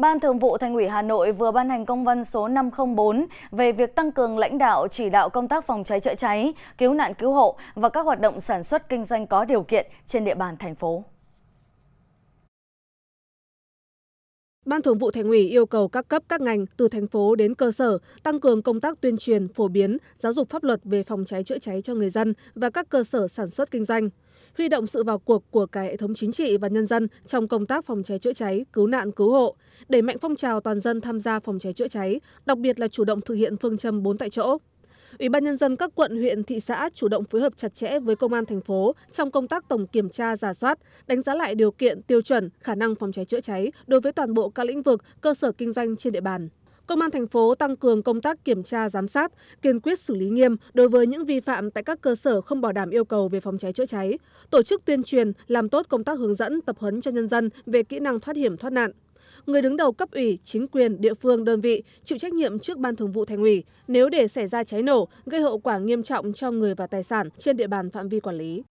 Ban Thường vụ Thành ủy Hà Nội vừa ban hành công văn số 504 về việc tăng cường lãnh đạo chỉ đạo công tác phòng cháy chữa cháy, cứu nạn cứu hộ và các hoạt động sản xuất kinh doanh có điều kiện trên địa bàn thành phố. ban thường vụ thành ủy yêu cầu các cấp các ngành từ thành phố đến cơ sở tăng cường công tác tuyên truyền phổ biến giáo dục pháp luật về phòng cháy chữa cháy cho người dân và các cơ sở sản xuất kinh doanh huy động sự vào cuộc của cả hệ thống chính trị và nhân dân trong công tác phòng cháy chữa cháy cứu nạn cứu hộ đẩy mạnh phong trào toàn dân tham gia phòng cháy chữa cháy đặc biệt là chủ động thực hiện phương châm bốn tại chỗ ủy ban nhân dân các quận huyện thị xã chủ động phối hợp chặt chẽ với công an thành phố trong công tác tổng kiểm tra giả soát đánh giá lại điều kiện tiêu chuẩn khả năng phòng cháy chữa cháy đối với toàn bộ các lĩnh vực cơ sở kinh doanh trên địa bàn công an thành phố tăng cường công tác kiểm tra giám sát kiên quyết xử lý nghiêm đối với những vi phạm tại các cơ sở không bảo đảm yêu cầu về phòng cháy chữa cháy tổ chức tuyên truyền làm tốt công tác hướng dẫn tập huấn cho nhân dân về kỹ năng thoát hiểm thoát nạn người đứng đầu cấp ủy chính quyền địa phương đơn vị chịu trách nhiệm trước ban thường vụ thành ủy nếu để xảy ra cháy nổ gây hậu quả nghiêm trọng cho người và tài sản trên địa bàn phạm vi quản lý